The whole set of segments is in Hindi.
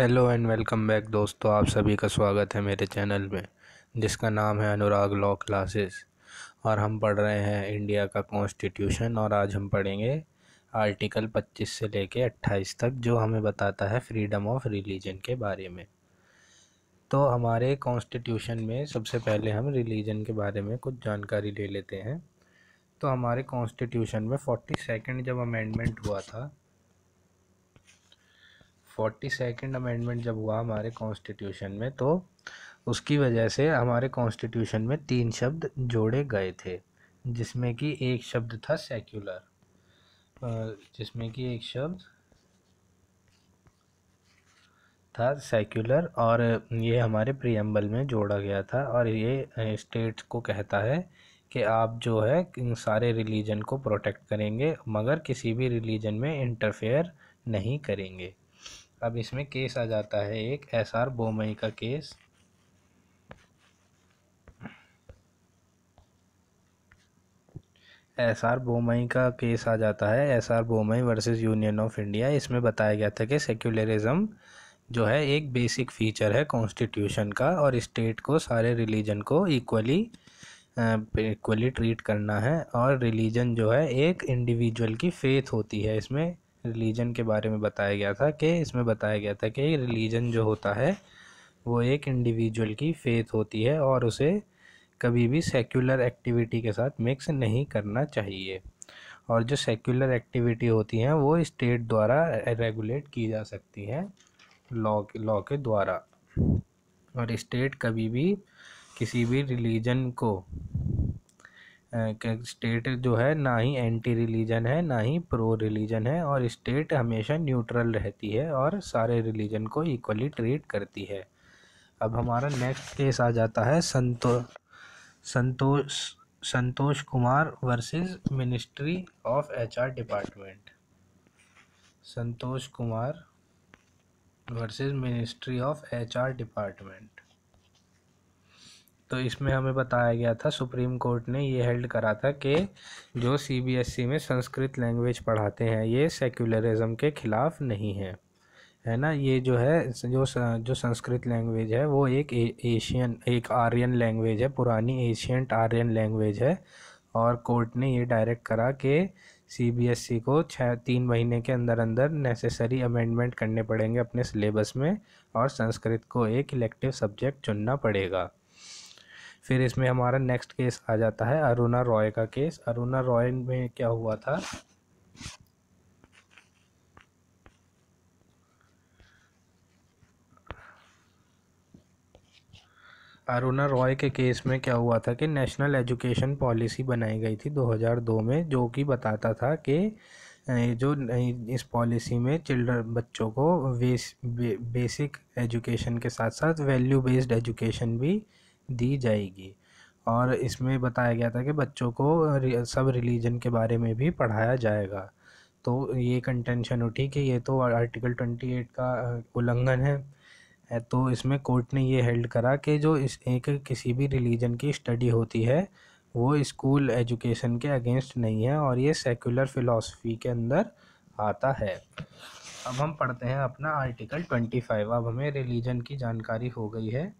हेलो एंड वेलकम बैक दोस्तों आप सभी का स्वागत है मेरे चैनल में जिसका नाम है अनुराग लॉ क्लासेस और हम पढ़ रहे हैं इंडिया का कॉन्स्टिट्यूशन और आज हम पढ़ेंगे आर्टिकल 25 से लेके 28 तक जो हमें बताता है फ्रीडम ऑफ रिलीजन के बारे में तो हमारे कॉन्स्टिट्यूशन में सबसे पहले हम रिलीजन के बारे में कुछ जानकारी ले लेते हैं तो हमारे कॉन्स्टिट्यूशन में फोर्टी सेकेंड जब अमेंडमेंट हुआ था फोर्टी सेकेंड अमेंडमेंट जब हुआ हमारे कॉन्स्टिट्यूशन में तो उसकी वजह से हमारे कॉन्स्टिट्यूशन में तीन शब्द जोड़े गए थे जिसमें कि एक शब्द था सेक्युलर जिसमें कि एक शब्द था सेक्युलर और ये हमारे प्रियम्बल में जोड़ा गया था और ये स्टेट को कहता है कि आप जो है सारे रिलीजन को प्रोटेक्ट करेंगे मगर किसी भी रिलीजन में इंटरफेयर नहीं करेंगे अब इसमें केस आ जाता है एक एस आर बोमई का केस एस आर बोमई का केस आ जाता है S R Bommai versus union of India इसमें बताया गया था कि सेक्युलरिज्म जो है एक बेसिक फीचर है कॉन्स्टिट्यूशन का और स्टेट को सारे रिलीजन को इक्वली इक्वली ट्रीट करना है और रिलीजन जो है एक इंडिविजुअल की फेथ होती है इसमें रिलीजन के बारे में बताया गया था कि इसमें बताया गया था कि रिलीजन जो होता है वो एक इंडिविजुअल की फेथ होती है और उसे कभी भी सेक्युलर एक्टिविटी के साथ मिक्स नहीं करना चाहिए और जो सेक्युलर एक्टिविटी होती हैं वो स्टेट द्वारा रेगुलेट की जा सकती हैं लॉ लॉ के द्वारा और स्टेट कभी भी किसी भी रिलीजन को स्टेट जो है ना ही एंटी रिलीजन है ना ही प्रो रिलीजन है और स्टेट हमेशा न्यूट्रल रहती है और सारे रिलीजन को इक्वली ट्रीट करती है अब हमारा नेक्स्ट केस आ जाता है Santo Santosh Santosh Kumar versus ministry of HR department Santosh Kumar versus ministry of HR department तो इसमें हमें बताया गया था सुप्रीम कोर्ट ने ये हेल्ड करा था कि जो सीबीएसई e में संस्कृत लैंग्वेज पढ़ाते हैं ये सेक्युलरिज्म के ख़िलाफ़ नहीं है है ना ये जो है जो जो संस्कृत लैंग्वेज है वो एक एशियन एक आर्यन लैंग्वेज है पुरानी एशियंट आर्यन लैंग्वेज है और कोर्ट ने ये डायरेक्ट करा कि सीबीएसई e को छः तीन महीने के अंदर अंदर नेसेसरी अमेंडमेंट करने पड़ेंगे अपने सिलेबस में और संस्कृत को एक इलेक्टिव सब्जेक्ट चुनना पड़ेगा फिर इसमें हमारा नेक्स्ट केस आ जाता है अरुणा रॉय का केस अरुणा रॉय में क्या हुआ था अरुणा रॉय के केस में क्या हुआ था कि नेशनल एजुकेशन पॉलिसी बनाई गई थी 2002 में जो कि बताता था कि जो इस पॉलिसी में चिल्ड्रन बच्चों को बेस, बे, बेसिक एजुकेशन के साथ साथ वैल्यू बेस्ड एजुकेशन भी दी जाएगी और इसमें बताया गया था कि बच्चों को सब रिलीजन के बारे में भी पढ़ाया जाएगा तो ये कंटेंशन उठी कि ये तो आर्टिकल ट्वेंटी एट का उल्लंघन है तो इसमें कोर्ट ने ये हेल्ड करा कि जो इस एक किसी भी रिलीजन की स्टडी होती है वो स्कूल एजुकेशन के अगेंस्ट नहीं है और ये सेकुलर फ़िलासफ़ी के अंदर आता है अब हम पढ़ते हैं अपना आर्टिकल ट्वेंटी फाइव अब हमें रिलीजन की जानकारी हो गई है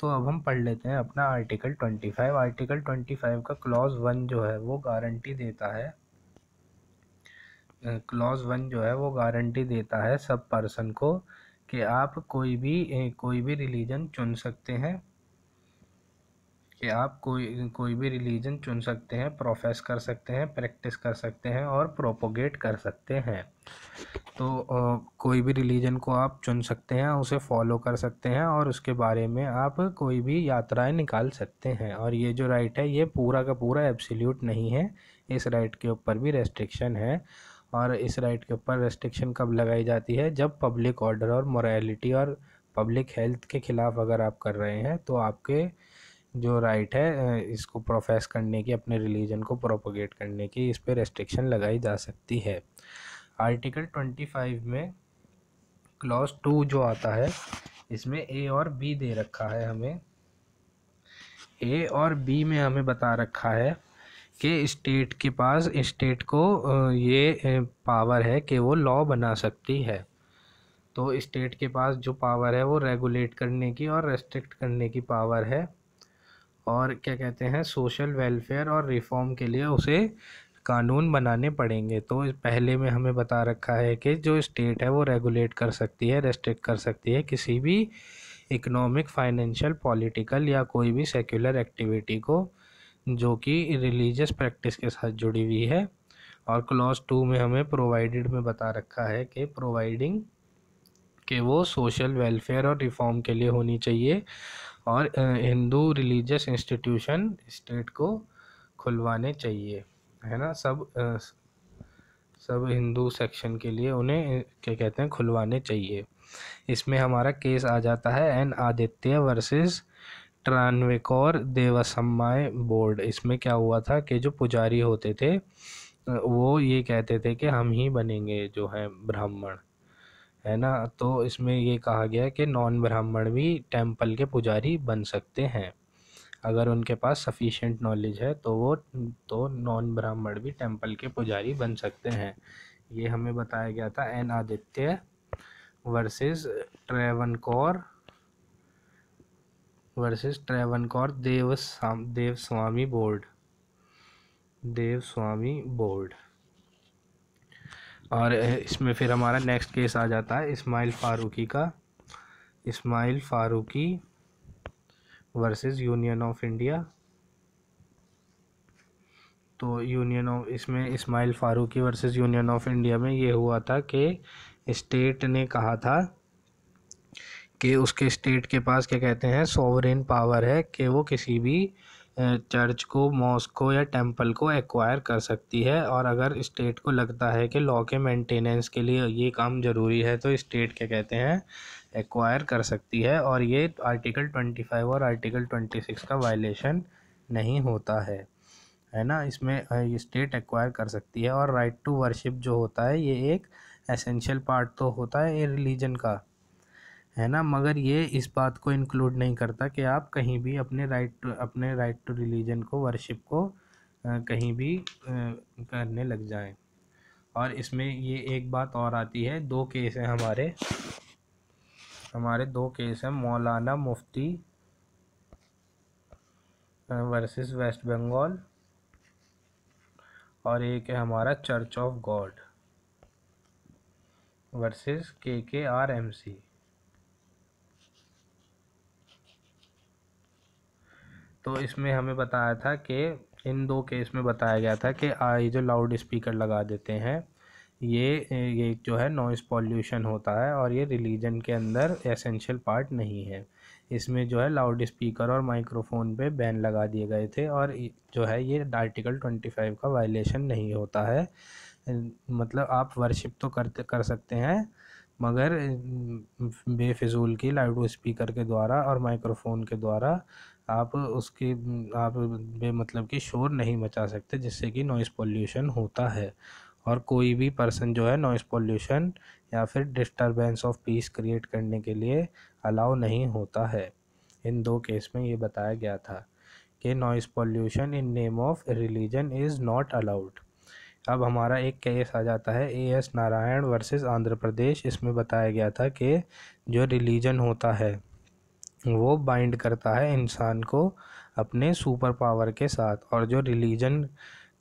तो अब हम पढ़ लेते हैं अपना article twenty five article twenty five का क्लॉज वन जो है वो गारंटी देता है क्लॉज वन जो है वो गारंटी देता है सब पर्सन को कि आप कोई भी कोई भी रिलीजन चुन सकते हैं कि आप कोई कोई भी रिलीजन चुन सकते हैं प्रोफेस कर सकते हैं प्रैक्टिस कर सकते हैं और प्रोपोगेट कर सकते हैं तो कोई भी रिलीजन को आप चुन सकते हैं उसे फॉलो कर सकते हैं और उसके बारे में आप कोई भी यात्राएं निकाल सकते हैं और ये जो राइट है ये पूरा का पूरा एब्सोल्यूट नहीं है इस राइट के ऊपर भी रेस्ट्रिक्शन है और इस राइट के ऊपर रेस्ट्रिक्शन कब लगाई जाती है जब पब्लिक ऑर्डर और मोरालिटी और पब्लिक हेल्थ के ख़िलाफ़ अगर आप कर रहे हैं तो आपके जो राइट है इसको प्रोफेस करने की अपने रिलीजन को प्रोपोगेट करने की इस पर रेस्ट्रिक्शन लगाई जा सकती है आर्टिकल ट्वेंटी फाइव में क्लॉज टू जो आता है इसमें ए और बी दे रखा है हमें ए और बी में हमें बता रखा है कि स्टेट के पास स्टेट को ये पावर है कि वो लॉ बना सकती है तो स्टेट के पास जो पावर है वो रेगुलेट करने की और रेस्ट्रिक्ट करने की पावर है और क्या कहते हैं सोशल वेलफेयर और रिफॉर्म के लिए उसे कानून बनाने पड़ेंगे तो पहले में हमें बता रखा है कि जो स्टेट है वो रेगुलेट कर सकती है रेस्ट्रिक्ट कर सकती है किसी भी इकोनॉमिक फाइनेंशियल पॉलिटिकल या कोई भी सेक्युलर एक्टिविटी को जो कि रिलीजियस प्रैक्टिस के साथ जुड़ी हुई है और क्लॉज टू में हमें प्रोवाइडेड में बता रखा है कि प्रोवाइडिंग के वो सोशल वेलफेयर और रिफॉर्म के लिए होनी चाहिए और हिंदू रिलीजियस इंस्टीट्यूशन स्टेट को खुलवाने चाहिए है ना सब सब हिंदू सेक्शन के लिए उन्हें क्या कहते हैं खुलवाने चाहिए इसमें हमारा केस आ जाता है N Aditya versus Travancore Devaswom board इसमें क्या हुआ था कि जो पुजारी होते थे वो ये कहते थे कि हम ही बनेंगे जो हैं ब्राह्मण है ना तो इसमें ये कहा गया है कि नॉन ब्राह्मण भी टेम्पल के पुजारी बन सकते हैं अगर उनके पास सफिशेंट नॉलेज है तो वो तो नॉन ब्राह्मण भी टेम्पल के पुजारी बन सकते हैं ये हमें बताया गया था N Aditya versus Travancore versus Travancore Dev Devaswom board Devaswom board और इसमें फिर हमारा नेक्स्ट केस आ जाता है इस्माइल फ़ारूकी का Ismail Faruqui versus union of India तो यूनियन ऑफ इसमें Ismail Faruqui versus union of India में ये हुआ था कि स्टेट ने कहा था कि उसके स्टेट के पास क्या कहते हैं सोवरेन पावर है कि वो किसी भी चर्च को मॉस्को या टेंपल को एक्वायर कर सकती है और अगर स्टेट को लगता है कि लॉ के मेंटेनेंस के लिए ये काम ज़रूरी है तो स्टेट क्या कहते हैं एक्वायर कर सकती है और ये आर्टिकल ट्वेंटी फाइव और आर्टिकल ट्वेंटी सिक्स का वायलेशन नहीं होता है है ना इसमें स्टेट एक्वायर कर सकती है और राइट टू वर्शिप जो होता है ये एक एसेंशियल पार्ट तो होता है ये रिलीजन का है ना मगर ये इस बात को इंक्लूड नहीं करता कि आप कहीं भी अपने राइट टू अपने राइट टू रिलीजन को वर्शिप को कहीं भी करने लग जाएं और इसमें ये एक बात और आती है दो केस हैं हमारे हमारे दो केस हैं मौलाना मुफ्ती वर्सेस वेस्ट बंगाल और एक है हमारा चर्च ऑफ गॉड वर्सेस के के आर एम सी तो इसमें हमें बताया था कि इन दो केस में बताया गया था कि ये जो लाउड स्पीकर लगा देते हैं ये ये जो है नॉइस पॉल्यूशन होता है और ये रिलीजन के अंदर एसेंशियल पार्ट नहीं है इसमें जो है लाउड स्पीकर और माइक्रोफोन पे बैन लगा दिए गए थे और जो है ये आर्टिकल ट्वेंटी फाइव का वायलेशन नहीं होता है मतलब आप वर्शिप तो करते कर सकते हैं मगर बेफिजूल की लाउड स्पीकर के द्वारा और माइक्रोफोन के द्वारा आप उसकी आप मतलब कि शोर नहीं मचा सकते जिससे कि नॉइज़ पॉल्यूशन होता है और कोई भी पर्सन जो है नॉइज़ पॉल्यूशन या फिर डिस्टरबेंस ऑफ पीस क्रिएट करने के लिए अलाउ नहीं होता है इन दो केस में ये बताया गया था कि noise pollution in name of religion is not allowed अब हमारा एक केस आ जाता है A S Narayan versus Andhra Pradesh इसमें बताया गया था कि जो रिलीजन होता है वो बाइंड करता है इंसान को अपने सुपर पावर के साथ और जो रिलीजन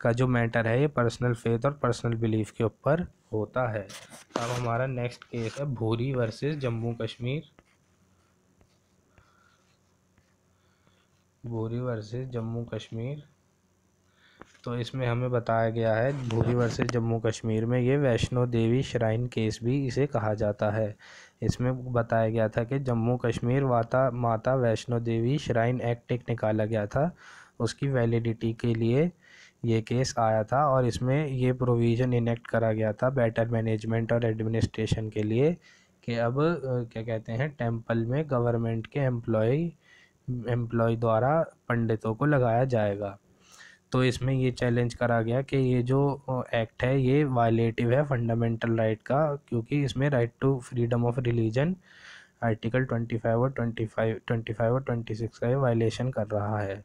का जो मैटर है ये पर्सनल फेथ और पर्सनल बिलीफ के ऊपर होता है अब हमारा नेक्स्ट केस है भूरी वर्सेस जम्मू कश्मीर भूरी वर्सेस जम्मू कश्मीर तो इसमें हमें बताया गया है भूरी वर्सेस जम्मू कश्मीर में ये वैष्णो देवी श्राइन केस भी इसे कहा जाता है इसमें बताया गया था कि जम्मू कश्मीर वाता माता वैष्णो देवी श्राइन एक्ट एक निकाला गया था उसकी वैलिडिटी के लिए ये केस आया था और इसमें ये प्रोविज़न इनेक्ट करा गया था बेटर मैनेजमेंट और एडमिनिस्ट्रेशन के लिए कि अब क्या कहते हैं टेम्पल में गवर्नमेंट के एम्प्लॉय एम्प्लॉय द्वारा पंडितों को लगाया जाएगा तो इसमें ये चैलेंज करा गया कि ये जो एक्ट है ये वायलेटिव है फंडामेंटल राइट का क्योंकि इसमें right to freedom of religion article twenty five और ट्वेंटी फाइव ट्वेंटी फाइव और ट्वेंटी सिक्स का ये वायलेशन कर रहा है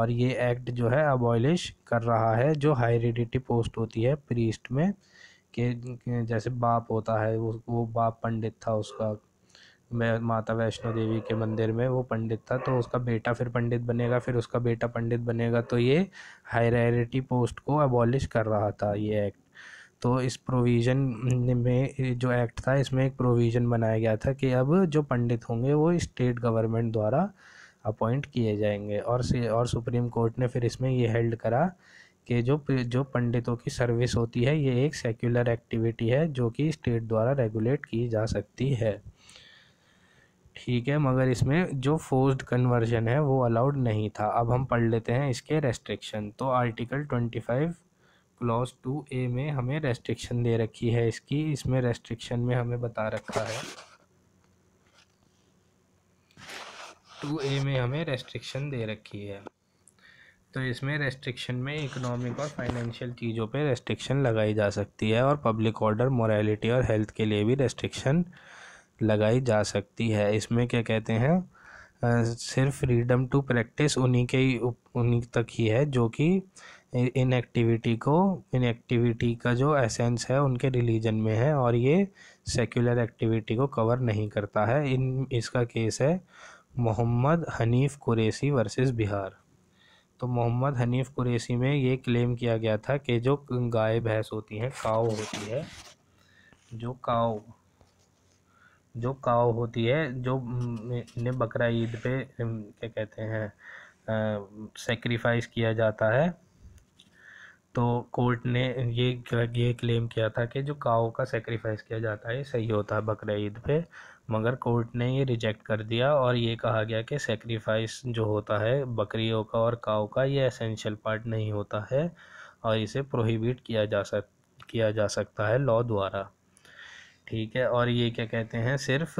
और ये एक्ट जो है अबॉलिश कर रहा है जो हायरिडिटी पोस्ट होती है प्रीस्ट में के जैसे बाप होता है वो वो बाप पंडित था उसका माता वैष्णो देवी के मंदिर में वो पंडित था तो उसका बेटा फिर पंडित बनेगा फिर उसका बेटा पंडित बनेगा तो ये हायरिटी पोस्ट को अबॉलिश कर रहा था ये एक्ट तो इस प्रोविज़न में जो एक्ट था इसमें एक प्रोविज़न बनाया गया था कि अब जो पंडित होंगे वो स्टेट गवर्नमेंट द्वारा अपॉइंट किए जाएंगे और और सुप्रीम कोर्ट ने फिर इसमें ये हेल्ड करा कि जो जो पंडितों की सर्विस होती है ये एक सेक्युलर एक्टिविटी है जो कि स्टेट द्वारा रेगुलेट की जा सकती है ठीक है मगर इसमें जो फोर्स्ड कन्वर्जन है वो अलाउड नहीं था अब हम पढ़ लेते हैं इसके रेस्ट्रिक्शन तो article twenty five clause two A में हमें रेस्ट्रिक्शन दे रखी है इसकी इसमें रेस्ट्रिक्शन में हमें बता रखा है टू ए में हमें रेस्ट्रिक्शन दे रखी है तो इसमें रेस्ट्रिक्शन में इकोनॉमिक और फाइनेंशियल चीज़ों पे रेस्ट्रिक्शन लगाई जा सकती है और पब्लिक ऑर्डर मोरालिटी और हेल्थ के लिए भी रेस्ट्रिक्शन लगाई जा सकती है इसमें क्या कहते हैं सिर्फ फ्रीडम टू प्रैक्टिस उन्हीं के ही उन्हीं तक ही है जो कि इन एक्टिविटी को इन एक्टिविटी का जो एसेंस है उनके रिलीजन में है और ये सेक्युलर एक्टिविटी को कवर नहीं करता है इन इसका केस है मोहम्मद हनीफ कुरेसी वर्सेस बिहार तो मोहम्मद हनीफ कुरेसी में ये क्लेम किया गया था कि जो गाय भैंस होती हैं काओ होती है जो काओ जो काव होती है जो इन्हें बकरा ईद पे क्या कहते हैं सेक्रीफाइस किया जाता है तो कोर्ट ने ये ये क्लेम किया था कि जो काव का सेक्रीफाइस किया जाता है सही होता है बकरा ईद पे मगर कोर्ट ने ये रिजेक्ट कर दिया और ये कहा गया कि सेक्रीफाइस जो होता है बकरियों का और काव का ये एसेंशियल पार्ट नहीं होता है और इसे प्रोहिबिट किया जा सक किया जा सकता है लॉ द्वारा ठीक है और ये क्या कहते हैं सिर्फ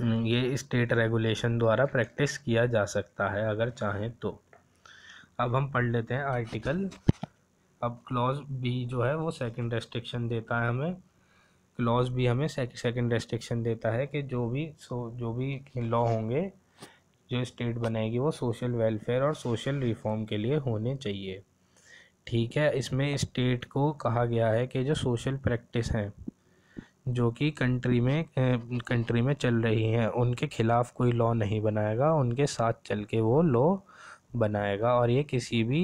हम्म, ये स्टेट रेगुलेशन द्वारा प्रैक्टिस किया जा सकता है अगर चाहें तो अब हम पढ़ लेते हैं आर्टिकल अब क्लॉज बी जो है वो सेकंड रेस्ट्रिक्शन देता है हमें क्लॉज भी हमें सेकंड रेस्ट्रिक्शन देता है कि जो भी सो जो भी लॉ होंगे जो स्टेट बनाएगी वो सोशल वेलफेयर और सोशल रिफॉर्म के लिए होने चाहिए ठीक है इसमें स्टेट को कहा गया है कि जो सोशल प्रैक्टिस हैं जो कि कंट्री में कंट्री में चल रही हैं उनके ख़िलाफ़ कोई लॉ नहीं बनाएगा उनके साथ चल के वो लॉ बनाएगा और ये किसी भी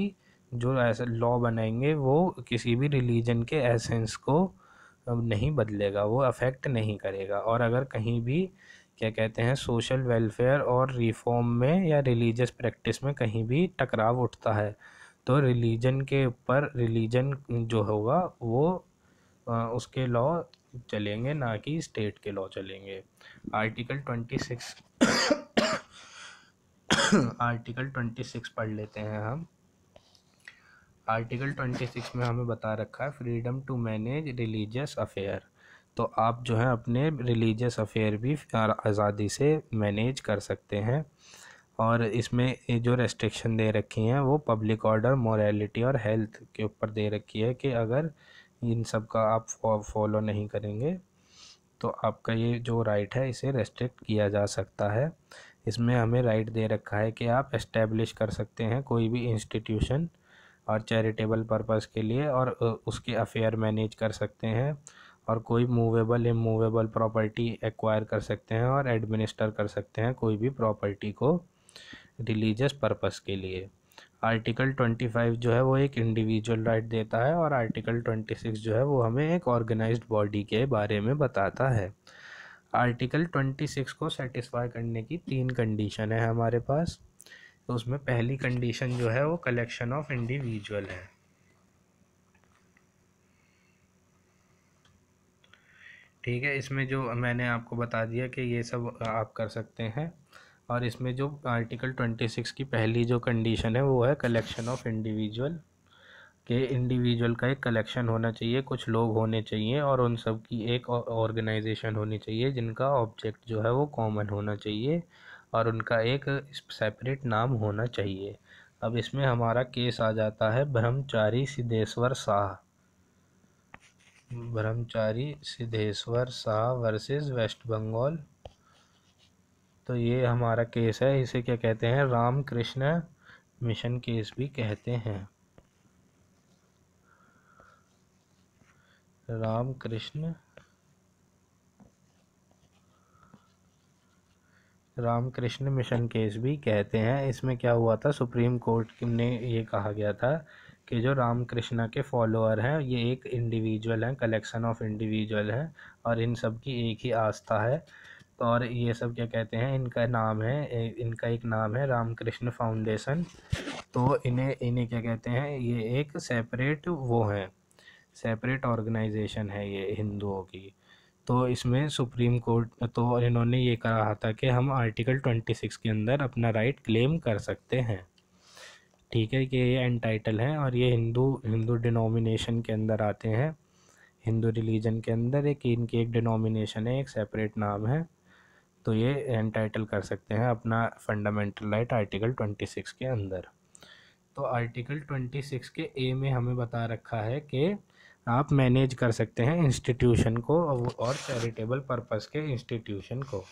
जो ऐसा लॉ बनाएंगे वो किसी भी रिलीजन के एसेंस को नहीं बदलेगा वो अफेक्ट नहीं करेगा और अगर कहीं भी क्या कहते हैं सोशल वेलफेयर और रिफॉर्म में या रिलीजियस प्रैक्टिस में कहीं भी टकराव उठता है तो रिलीजन के ऊपर रिलीजन जो होगा वो उसके लॉ चलेंगे ना कि स्टेट के लॉ चलेंगे article twenty six article twenty six पढ़ लेते हैं हम आर्टिकल ट्वेंटी सिक्स में हमें बता रखा है freedom to manage religious affair तो आप जो है अपने रिलीजियस अफेयर भी आज़ादी से मैनेज कर सकते हैं और इसमें जो रेस्ट्रिक्शन दे रखी हैं वो पब्लिक ऑर्डर मोरालिटी और हेल्थ के ऊपर दे रखी है कि अगर इन सब का आप फॉलो नहीं करेंगे तो आपका ये जो राइट है इसे रेस्ट्रिक्ट किया जा सकता है इसमें हमें राइट दे रखा है कि आप इस्टेब्लिश कर सकते हैं कोई भी इंस्टीट्यूशन और चैरिटेबल पर्पस के लिए और उसके अफेयर मैनेज कर सकते हैं और कोई मूवेबल इमूवेबल प्रॉपर्टी एक्वायर कर सकते हैं और एडमिनिस्टर कर सकते हैं कोई भी प्रॉपर्टी को रिलीजियस पर्पस के लिए आर्टिकल ट्वेंटी फाइव जो है वो एक इंडिविजुअल राइट देता है और आर्टिकल ट्वेंटी सिक्स जो है वो हमें एक ऑर्गेनाइज्ड बॉडी के बारे में बताता है आर्टिकल ट्वेंटी सिक्स को सेटिस्फाई करने की तीन कंडीशन है हमारे पास तो उसमें पहली कंडीशन जो है वो कलेक्शन ऑफ इंडिविजुअल है ठीक है इसमें जो मैंने आपको बता दिया कि ये सब आप कर सकते हैं और इसमें जो आर्टिकल ट्वेंटी सिक्स की पहली जो कंडीशन है वो है कलेक्शन ऑफ इंडिविजुअल के इंडिविजुअल का एक कलेक्शन होना चाहिए कुछ लोग होने चाहिए और उन सब की एक ऑर्गेनाइजेशन होनी चाहिए जिनका ऑब्जेक्ट जो है वो कॉमन होना चाहिए और उनका एक सेपरेट नाम होना चाहिए अब इसमें हमारा केस आ जाता है ब्रह्मचारी सिद्धेश्वर शाह ब्रह्मचारी सिद्धेश्वर शाह वर्सेस वेस्ट बंगाल तो ये हमारा केस है इसे क्या कहते हैं राम कृष्ण मिशन केस भी कहते हैं राम कृष्ण रामकृष्ण मिशन केस भी कहते हैं इसमें क्या हुआ था सुप्रीम कोर्ट ने ये कहा गया था कि जो रामकृष्णा के फॉलोअर हैं ये एक इंडिविजुअल हैं कलेक्शन ऑफ इंडिविजुअल हैं और इन सब की एक ही आस्था है और ये सब क्या कहते हैं इनका नाम है इनका एक नाम है रामकृष्ण फाउंडेशन तो इन्हें इन्हें क्या कहते हैं ये एक सेपरेट वो है सेपरेट ऑर्गेनाइजेशन है ये हिंदुओं की तो इसमें सुप्रीम कोर्ट तो इन्होंने ये कहा था कि हम आर्टिकल ट्वेंटी सिक्स के अंदर अपना राइट क्लेम कर सकते हैं ठीक है कि ये एंटाइटल हैं और ये हिंदू हिंदू डिनोमिनेशन के अंदर आते हैं हिंदू रिलीजन के अंदर एक इनकी एक डिनोमिनेशन है एक सेपरेट नाम है तो ये एंटाइटल कर सकते हैं अपना fundamental right article twenty six के अंदर तो आर्टिकल ट्वेंटी सिक्स के ए में हमें बता रखा है कि आप मैनेज कर सकते हैं इंस्टीट्यूशन को और चैरिटेबल पर्पस के इंस्टीट्यूशन को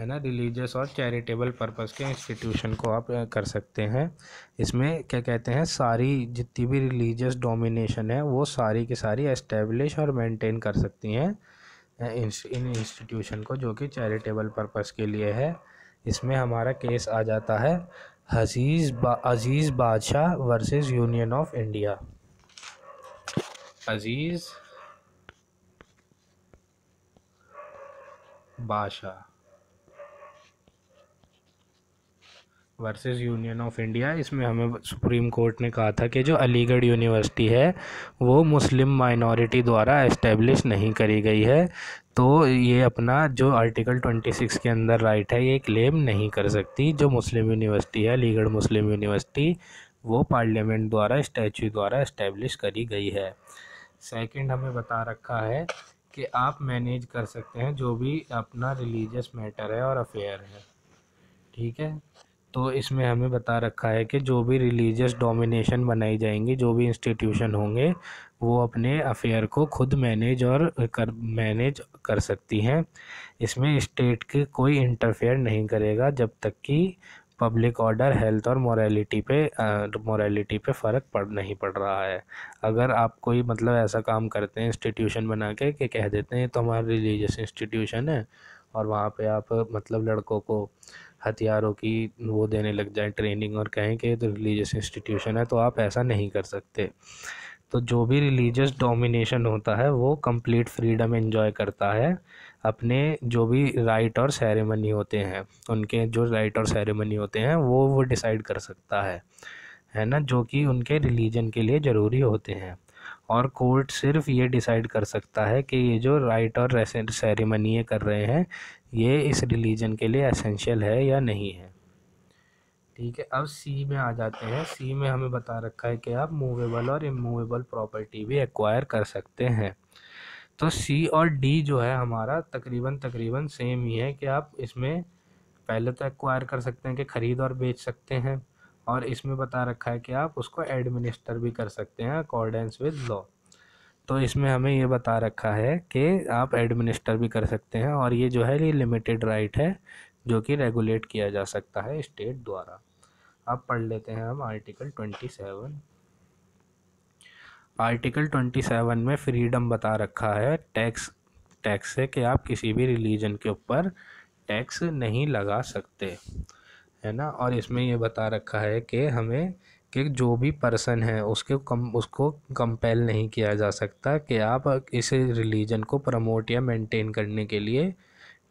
है ना रिलीजियस और चैरिटेबल पर्पस के इंस्टीट्यूशन को आप कर सकते हैं इसमें क्या कहते हैं सारी जितनी भी रिलीजियस डोमिनेशन है वो सारी की सारी एस्टेब्लिश और मेंटेन कर सकती हैं इन इंस्टीट्यूशन को जो कि चैरिटेबल पर्पस के लिए है इसमें हमारा केस आ जाता है हजीज़ बा, Aziz Badshah versus union of India Aziz Badshah versus union of India इसमें हमें सुप्रीम कोर्ट ने कहा था कि जो अलीगढ़ यूनिवर्सिटी है वो मुस्लिम माइनॉरिटी द्वारा इस्टेब्लिश नहीं करी गई है तो ये अपना जो आर्टिकल ट्वेंटी सिक्स के अंदर राइट है ये क्लेम नहीं कर सकती जो मुस्लिम यूनिवर्सिटी है अलीगढ़ मुस्लिम यूनिवर्सिटी वो पार्लियामेंट द्वारा स्टैचू द्वारा इस्टेब्लिश करी गई है सेकेंड हमें बता रखा है कि आप मैनेज कर सकते हैं जो भी अपना रिलीजियस मैटर है और अफेयर है ठीक है तो इसमें हमें बता रखा है कि जो भी रिलीजियस डोमिनेशन बनाई जाएंगी जो भी इंस्टीट्यूशन होंगे वो अपने अफेयर को खुद मैनेज और कर मैनेज कर सकती हैं इसमें स्टेट के कोई इंटरफेयर नहीं करेगा जब तक कि पब्लिक ऑर्डर हेल्थ और मोरालिटी पे मोरालिटी पे फ़र्क पड़ नहीं पड़ रहा है अगर आप कोई मतलब ऐसा काम करते हैं इंस्टीट्यूशन बना के कि कह देते हैं तो हमारा रिलीजियस इंस्टीट्यूशन है और वहाँ पे आप मतलब लड़कों को हथियारों की वो देने लग जाए ट्रेनिंग और कहें कि तो रिलीजियस इंस्टीट्यूशन है तो आप ऐसा नहीं कर सकते तो जो भी रिलीजियस डोमिनेशन होता है वो कंप्लीट फ्रीडम एंजॉय करता है अपने जो भी राइट और सेरेमनी होते हैं उनके जो राइट और सेरेमनी होते हैं वो वो डिसाइड कर सकता है है ना जो कि उनके रिलीजन के लिए ज़रूरी होते हैं और कोर्ट सिर्फ ये डिसाइड कर सकता है कि ये जो राइट और सेरेमनी कर रहे हैं ये इस रिलीजन के लिए एसेंशियल है या नहीं है ठीक है अब सी में आ जाते हैं सी में हमें बता रखा है कि आप मूवेबल और इमूवेबल प्रॉपर्टी भी एक्वायर कर सकते हैं तो सी और डी जो है हमारा तकरीबन तकरीबन सेम ही है कि आप इसमें पहले तो एक्वायर कर सकते हैं कि ख़रीद और बेच सकते हैं और इसमें बता रखा है कि आप उसको एडमिनिस्टर भी कर सकते हैं अकॉर्डेंस विद लॉ तो इसमें हमें ये बता रखा है कि आप एडमिनिस्टर भी कर सकते हैं और ये जो है ये लिमिटेड राइट है जो कि रेगुलेट किया जा सकता है स्टेट द्वारा अब पढ़ लेते हैं हम article twenty seven article twenty seven में फ्रीडम बता रखा है टैक्स टैक्स से कि आप किसी भी रिलीजन के ऊपर टैक्स नहीं लगा सकते है ना और इसमें यह बता रखा है कि हमें उसके जो भी पर्सन है उसके कम उसको कंपेल नहीं किया जा सकता कि आप इस रिलीजन को प्रमोट या मेंटेन करने के लिए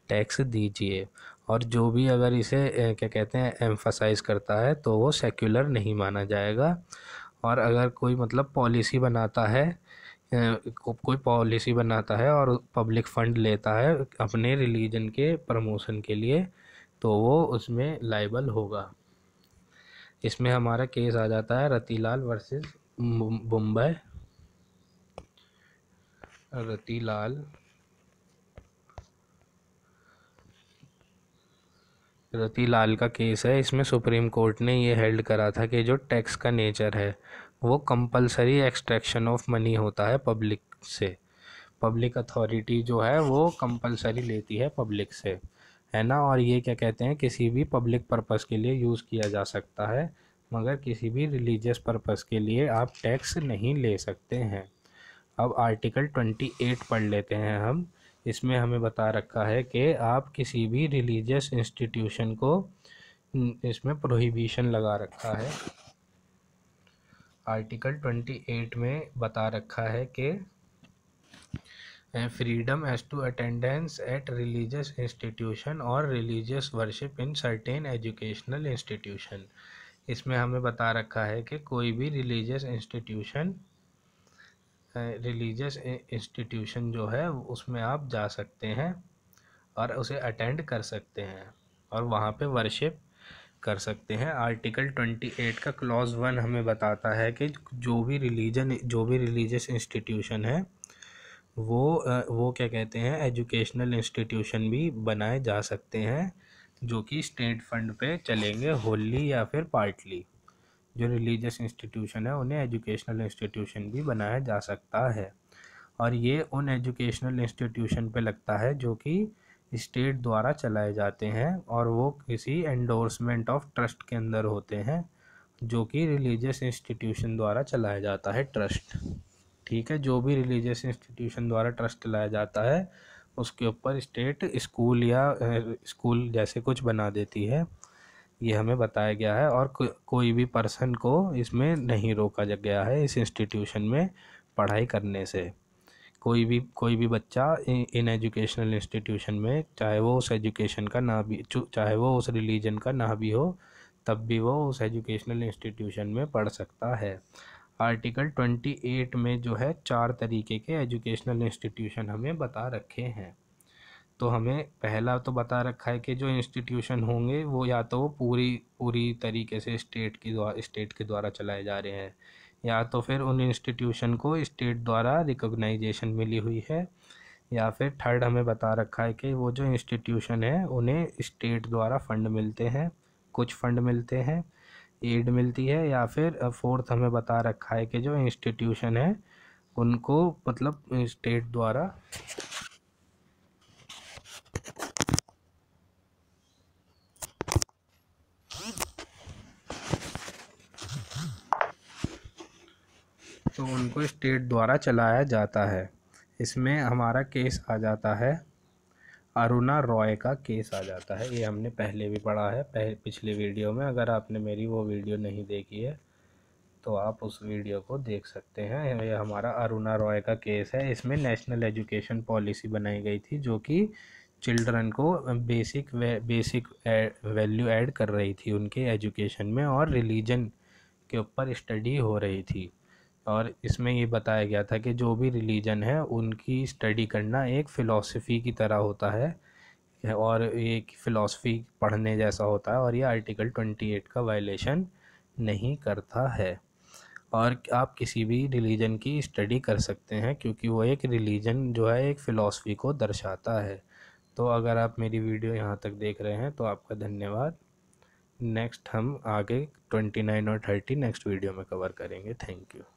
टैक्स दीजिए और जो भी अगर इसे क्या कहते हैं एम्फसाइज करता है तो वो सेक्युलर नहीं माना जाएगा और अगर कोई मतलब पॉलिसी बनाता है कोई पॉलिसी बनाता है और पब्लिक फ़ंड लेता है अपने रिलीजन के प्रमोशन के लिए तो वो उसमें लाइबल होगा इसमें हमारा केस आ जाता है रतीलाल वर्सेस मुंबई रतीलाल रतीलाल का केस है इसमें सुप्रीम कोर्ट ने ये हेल्ड करा था कि जो टैक्स का नेचर है वो कंपलसरी एक्सट्रैक्शन ऑफ मनी होता है पब्लिक से पब्लिक अथॉरिटी जो है वो कंपलसरी लेती है पब्लिक से है ना और ये क्या कहते हैं किसी भी पब्लिक पर्पस के लिए यूज़ किया जा सकता है मगर किसी भी रिलीजियस पर्पस के लिए आप टैक्स नहीं ले सकते हैं अब आर्टिकल ट्वेंटी एट पढ़ लेते हैं हम इसमें हमें बता रखा है कि आप किसी भी रिलीजियस इंस्टीट्यूशन को हम्म, इसमें प्रोहिबिशन लगा रखा है आर्टिकल ट्वेंटी एट में बता रखा है कि freedom as to attendance at religious institution और religious worship in certain educational institution इसमें हमें बता रखा है कि कोई भी रिलीजियस इंस्टीट्यूशन रिलीजियस इंस्टीट्यूशन जो है उसमें आप जा सकते हैं और उसे अटेंड कर सकते हैं और वहाँ पे वर्शिप कर सकते हैं आर्टिकल ट्वेंटी एट का क्लॉज वन हमें बताता है कि जो भी रिलीजन जो भी रिलीजियस इंस्टीट्यूशन है वो वो क्या कहते हैं एजुकेशनल इंस्टीट्यूशन भी बनाए जा सकते हैं जो कि स्टेट फंड पे चलेंगे होली या फिर पार्टली जो रिलीजियस इंस्टीट्यूशन है उन्हें एजुकेशनल इंस्टीट्यूशन भी बनाया जा सकता है और ये उन एजुकेशनल इंस्टीट्यूशन पे लगता है जो कि स्टेट द्वारा चलाए जाते हैं और वो किसी एंडोर्समेंट ऑफ ट्रस्ट के अंदर होते हैं जो कि रिलीजियस इंस्टीट्यूशन द्वारा चलाया जाता है ट्रस्ट ठीक है जो भी रिलीजियस इंस्टीट्यूशन द्वारा ट्रस्ट लाया जाता है उसके ऊपर स्टेट स्कूल या स्कूल जैसे कुछ बना देती है ये हमें बताया गया है और को, कोई भी पर्सन को इसमें नहीं रोका गया है इस इंस्टीट्यूशन में पढ़ाई करने से कोई भी कोई भी बच्चा इन एजुकेशनल इंस्टीट्यूशन में चाहे वो उस एजुकेशन का ना भी चाहे वो उस रिलीजन का ना भी हो तब भी वो उस एजुकेशनल इंस्टीट्यूशन में पढ़ सकता है आर्टिकल 28 में जो है चार तरीके के एजुकेशनल इंस्टीट्यूशन हमें बता रखे हैं तो हमें पहला तो बता रखा है कि जो इंस्टीट्यूशन होंगे वो या तो वो पूरी पूरी तरीके से स्टेट की द्वारा स्टेट के द्वारा चलाए जा रहे हैं या तो फिर उन इंस्टीट्यूशन को स्टेट द्वारा रिकॉग्नाइजेशन मिली हुई है या फिर थर्ड हमें बता रखा है कि वो जो इंस्टीट्यूशन है उन्हें स्टेट द्वारा फ़ंड मिलते हैं कुछ फ़ंड मिलते हैं एड मिलती है या फिर फोर्थ हमें बता रखा है कि जो इंस्टीट्यूशन है उनको मतलब स्टेट द्वारा तो उनको स्टेट द्वारा चलाया जाता है इसमें हमारा केस आ जाता है अरुणा रॉय का केस आ जाता है ये हमने पहले भी पढ़ा है पह, पिछले वीडियो में अगर आपने मेरी वो वीडियो नहीं देखी है तो आप उस वीडियो को देख सकते हैं ये हमारा अरुणा रॉय का केस है इसमें नेशनल एजुकेशन पॉलिसी बनाई गई थी जो कि चिल्ड्रन को बेसिक वे, बेसिक वैल्यू ऐड कर रही थी उनके एजुकेशन में और रिलीजन के ऊपर स्टडी हो रही थी और इसमें ये बताया गया था कि जो भी रिलीजन है उनकी स्टडी करना एक फ़िलासफ़ी की तरह होता है और एक फ़िलासफ़ी पढ़ने जैसा होता है और ये आर्टिकल ट्वेंटी एट का वायलेशन नहीं करता है और आप किसी भी रिलीजन की स्टडी कर सकते हैं क्योंकि वो एक रिलीजन जो है एक फ़िलासफ़ी को दर्शाता है तो अगर आप मेरी वीडियो यहाँ तक देख रहे हैं तो आपका धन्यवाद नेक्स्ट हम आगे ट्वेंटी नाइन और थर्टी नेक्स्ट वीडियो में कवर करेंगे थैंक यू